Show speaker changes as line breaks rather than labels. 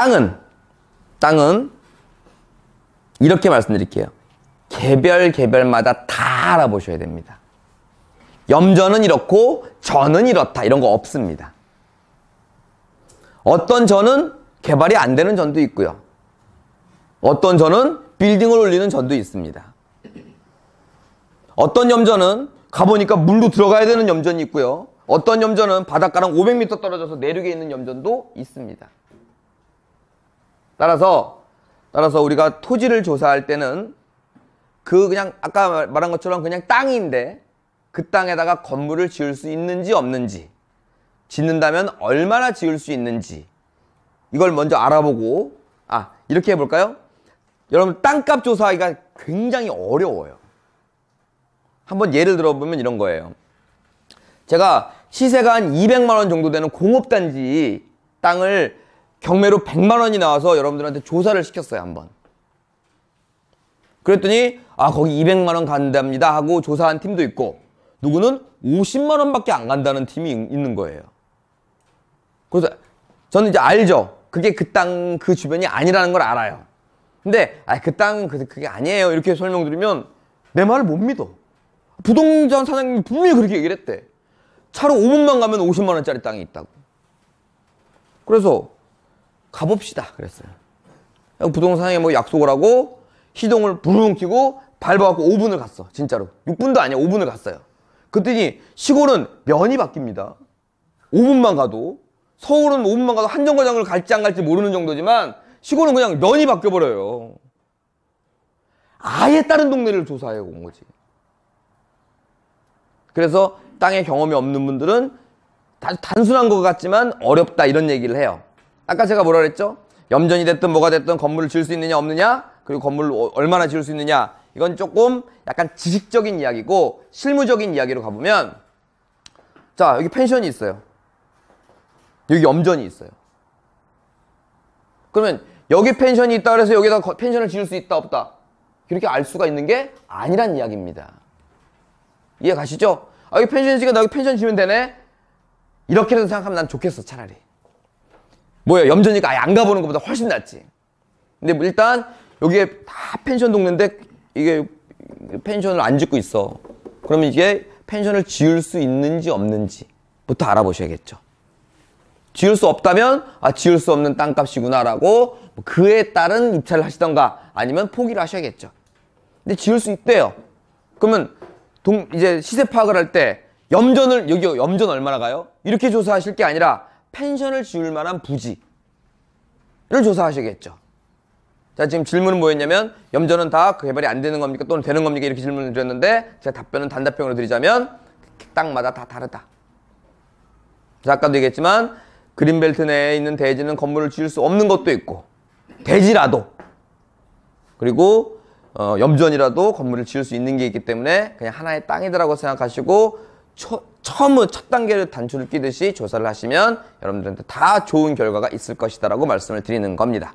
땅은 땅은 이렇게 말씀드릴게요. 개별 개별마다 다 알아보셔야 됩니다. 염전은 이렇고 저는 이렇다 이런 거 없습니다. 어떤 저는 개발이 안 되는 전도 있고요. 어떤 저는 빌딩을 올리는 전도 있습니다. 어떤 염전은 가보니까 물로 들어가야 되는 염전이 있고요. 어떤 염전은 바닷가랑 500m 떨어져서 내륙에 있는 염전도 있습니다. 따라서 따라서 우리가 토지를 조사할 때는 그 그냥 아까 말한 것처럼 그냥 땅인데 그 땅에다가 건물을 지을 수 있는지 없는지 짓는다면 얼마나 지을 수 있는지 이걸 먼저 알아보고 아 이렇게 해볼까요? 여러분 땅값 조사하기가 굉장히 어려워요. 한번 예를 들어보면 이런 거예요. 제가 시세가 한 200만 원 정도 되는 공업단지 땅을 경매로 100만 원이 나와서 여러분들한테 조사를 시켰어요 한번 그랬더니 아 거기 200만 원 간답니다 하고 조사한 팀도 있고 누구는 50만 원밖에 안 간다는 팀이 있는 거예요 그래서 저는 이제 알죠 그게 그 땅그 그 주변이 아니라는 걸 알아요 근데 아그 땅은 그, 그게 아니에요 이렇게 설명드리면 내 말을 못 믿어 부동산 사장님이 분명히 그렇게 얘기를 했대 차로 5분만 가면 50만 원짜리 땅이 있다고 그래서 가봅시다 그랬어요. 부동산에 뭐 약속을 하고 시동을 부릉 키고 밟아갖고 5분을 갔어 진짜로 6분도 아니야 5분을 갔어요. 그랬더니 시골은 면이 바뀝니다. 5분만 가도 서울은 5분만 가도 한 정거장을 갈지 안 갈지 모르는 정도지만 시골은 그냥 면이 바뀌어버려요. 아예 다른 동네를 조사해 온 거지. 그래서 땅에 경험이 없는 분들은 단순한 것 같지만 어렵다 이런 얘기를 해요. 아까 제가 뭐라 그랬죠? 염전이 됐든 뭐가 됐든 건물을 지을 수 있느냐 없느냐 그리고 건물을 어, 얼마나 지을 수 있느냐 이건 조금 약간 지식적인 이야기고 실무적인 이야기로 가보면 자 여기 펜션이 있어요 여기 염전이 있어요 그러면 여기 펜션이 있다 그래서 여기다 펜션을 지을 수 있다 없다 이렇게 알 수가 있는 게 아니란 이야기입니다 이해 가시죠? 아 여기 펜션이 있으니까 나 여기 펜션 지면 되네 이렇게 도 생각하면 난 좋겠어 차라리 뭐야 염전이가 아예 안 가보는 것보다 훨씬 낫지. 근데 뭐 일단 여기에 다 펜션 동네인데 이게 펜션을 안 짓고 있어. 그러면 이게 펜션을 지을 수 있는지 없는지부터 알아보셔야겠죠. 지을 수 없다면 아 지을 수 없는 땅값이구나라고 뭐 그에 따른 입찰을 하시던가 아니면 포기를 하셔야겠죠. 근데 지을 수 있대요. 그러면 동 이제 시세 파악을 할 때 염전을 여기 염전 얼마나 가요? 이렇게 조사하실 게 아니라 펜션을 지을 만한 부지를 조사하시겠죠. 자 지금 질문은 뭐였냐면 염전은 다 그 개발이 안 되는 겁니까 또는 되는 겁니까 이렇게 질문을 드렸는데 제가 답변은 단답형으로 드리자면 땅마다 다 다르다. 자 아까도 얘기했지만 그린벨트 내에 있는 대지는 건물을 지을 수 없는 것도 있고 대지라도 그리고 어, 염전이라도 건물을 지을 수 있는 게 있기 때문에 그냥 하나의 땅이다라고 생각하시고 처, 처음 첫 단계를 단추를 끼듯이 조사를 하시면 여러분들한테 다 좋은 결과가 있을 것이다라고 말씀을 드리는 겁니다.